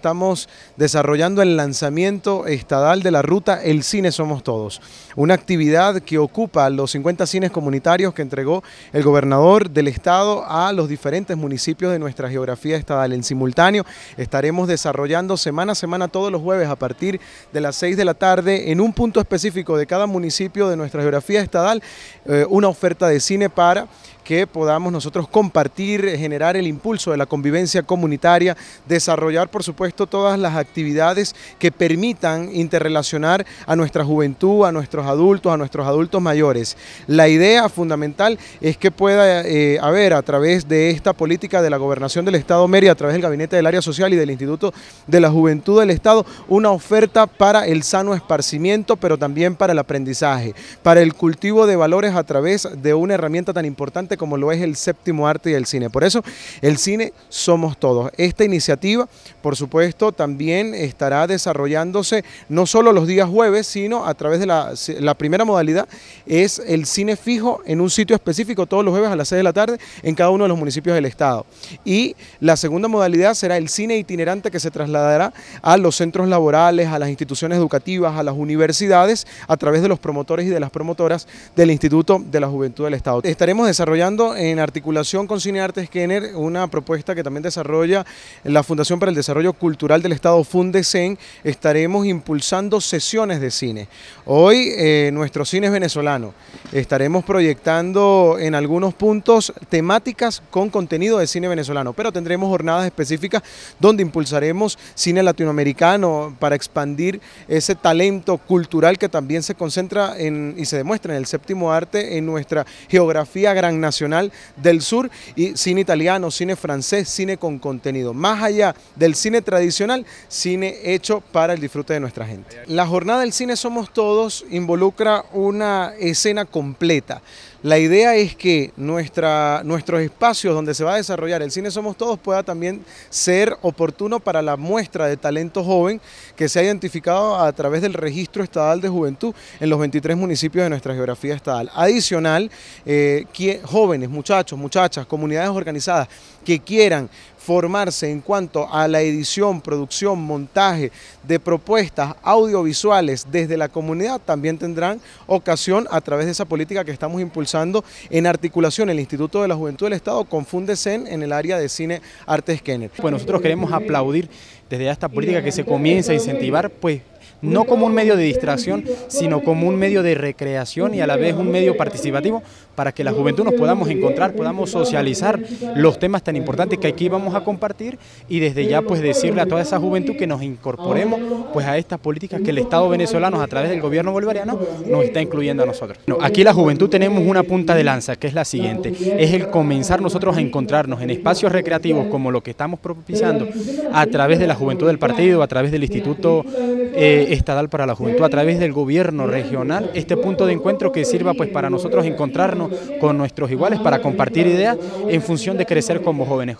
Estamos desarrollando el lanzamiento estadal de la ruta El Cine Somos Todos, una actividad que ocupa los 50 cines comunitarios que entregó el gobernador del estado a los diferentes municipios de nuestra geografía estadal. En simultáneo estaremos desarrollando semana a semana todos los jueves a partir de las 6 de la tarde en un punto específico de cada municipio de nuestra geografía estadal eh, una oferta de cine para que podamos nosotros compartir, eh, generar el impulso de la convivencia comunitaria, desarrollar por supuesto todas las actividades que permitan interrelacionar a nuestra juventud, a nuestros adultos, a nuestros adultos mayores. La idea fundamental es que pueda eh, haber a través de esta política de la gobernación del Estado Mérida, a través del Gabinete del Área Social y del Instituto de la Juventud del Estado, una oferta para el sano esparcimiento, pero también para el aprendizaje, para el cultivo de valores a través de una herramienta tan importante como lo es el séptimo arte y el cine. Por eso el cine somos todos. Esta iniciativa, por supuesto, también estará desarrollándose no solo los días jueves, sino a través de la, primera modalidad, es el cine fijo en un sitio específico todos los jueves a las 6 de la tarde en cada uno de los municipios del estado. Y la segunda modalidad será el cine itinerante que se trasladará a los centros laborales, a las instituciones educativas, a las universidades, a través de los promotores y de las promotoras del Instituto de la Juventud del Estado. Estaremos desarrollando en articulación con cine Cineartes Kenner una propuesta que también desarrolla la Fundación para el Desarrollo Cultural del Estado Fundesen, estaremos impulsando sesiones de cine. Hoy eh, nuestro cine es venezolano, estaremos proyectando en algunos puntos temáticas con contenido de cine venezolano, pero tendremos jornadas específicas donde impulsaremos cine latinoamericano para expandir ese talento cultural que también se concentra en, y se demuestra en el séptimo arte en nuestra geografía gran nacional Nacional del Sur y cine italiano, cine francés, cine con contenido. Más allá del cine tradicional, cine hecho para el disfrute de nuestra gente. La jornada del cine Somos Todos involucra una escena completa. La idea es que nuestra, nuestros espacios donde se va a desarrollar el cine Somos Todos pueda también ser oportuno para la muestra de talento joven que se ha identificado a través del registro estatal de juventud en los 23 municipios de nuestra geografía estatal. Adicional, eh, que jóvenes, muchachos, muchachas, comunidades organizadas que quieran formarse en cuanto a la edición, producción, montaje de propuestas audiovisuales desde la comunidad, también tendrán ocasión a través de esa política que estamos impulsando en articulación el Instituto de la Juventud del Estado con Fundesen en el área de cine Artes Kenner. Pues nosotros queremos aplaudir desde esta política que se comienza a incentivar, pues no como un medio de distracción, sino como un medio de recreación y a la vez un medio participativo para que la juventud nos podamos encontrar, podamos socializar los temas tan importantes que aquí vamos a compartir y desde ya pues decirle a toda esa juventud que nos incorporemos pues a estas políticas que el Estado venezolano a través del gobierno bolivariano nos está incluyendo a nosotros. aquí la juventud tenemos una punta de lanza que es la siguiente, es el comenzar nosotros a encontrarnos en espacios recreativos como lo que estamos propiciando a través de la juventud del partido, a través del Instituto eh, estatal para la juventud, a través del gobierno regional, este punto de encuentro que sirva pues para nosotros encontrarnos con nuestros iguales, para compartir ideas en función de crecer como jóvenes.